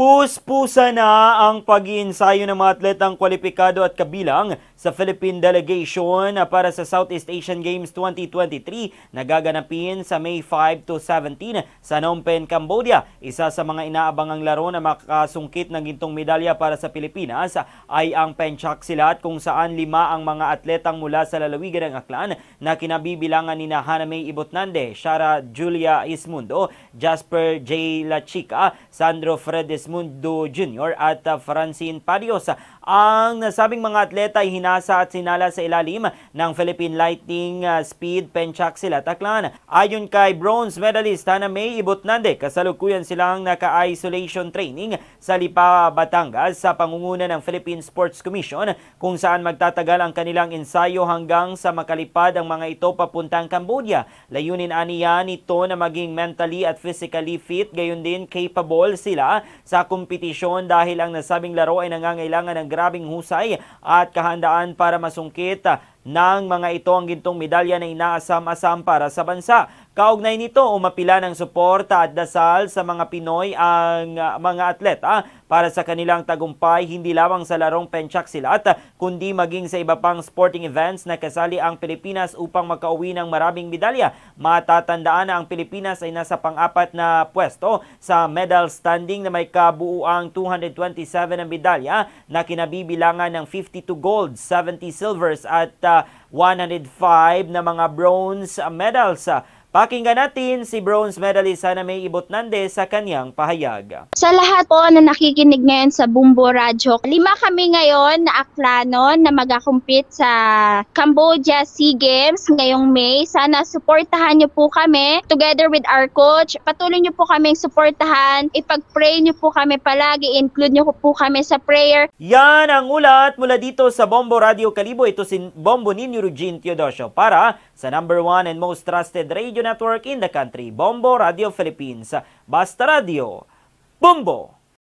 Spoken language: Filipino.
Puspusa na ang pag-iinsayo ng mga atletang kwalipikado at kabilang sa Philippine Delegation para sa Southeast Asian Games 2023 na gaganapin sa May 5 to 17 sa Phnom Penh, Cambodia. Isa sa mga inaabangang laro na makakasungkit ng gintong medalya para sa Pilipinas ay ang Penchak Silat kung saan lima ang mga atletang mula sa lalawigan ng Aklan na kinabibilangan ni Haname Ibotnande, Shara Julia Ismundo, Jasper J. Lachica, Sandro Fredes Mundo Jr. at uh, Francine Parios. Ang nasabing mga atleta ay hinasa at sinala sa ilalim ng Philippine Lightning ah, Speed Penchaxil at Aklan. Ayon kay bronze medalist Hana May Ibotnande, kasalukuyan silang naka-isolation training sa Lipa, Batangas sa pangunguna ng Philippine Sports Commission kung saan magtatagal ang kanilang ensayo hanggang sa makalipad ang mga ito papuntang Cambodia. Layunin aniya nito na maging mentally at physically fit gayon din capable sila sa kompetisyon dahil ang nasabing laro ay nangangailangan ng maraming husay at kahandaan para masungkit ng mga ito ang gintong medalya na inaasam-asam para sa bansa. Kaugnay nito, umapila ng suporta at dasal sa mga Pinoy ang ah, mga atleta ah, para sa kanilang tagumpay hindi lamang sa larong penchak silat kundi maging sa iba pang sporting events na kasali ang Pilipinas upang makauwi ng maraming medalya. Matatandaan na ang Pilipinas ay nasa pang-apat na pwesto sa medal standing na may kabuuang 227 na medalya na kinabibilangan ng 52 gold, 70 silvers at uh, 105 na mga bronze medals Pakinggan natin si bronze medalist Sanamay Ibot Nande sa kanyang pahayag. Sa lahat po na nakikinig ngayon sa Bumbo Radio, lima kami ngayon na aklano na magakumpit sa Cambodia SEA Games ngayong May. Sana suportahan niyo po kami together with our coach. Patuloy niyo po kaming suportahan. Ipag-pray niyo po kami palagi. Include niyo po kami sa prayer. Yan ang ulat mula dito sa Bombo Radio Kalibo. Ito si Bombo ni Eugene Teodosio para sa number one and most trusted radio radio network in the country, Bombo Radio Philippines, Basta Radio, Bombo!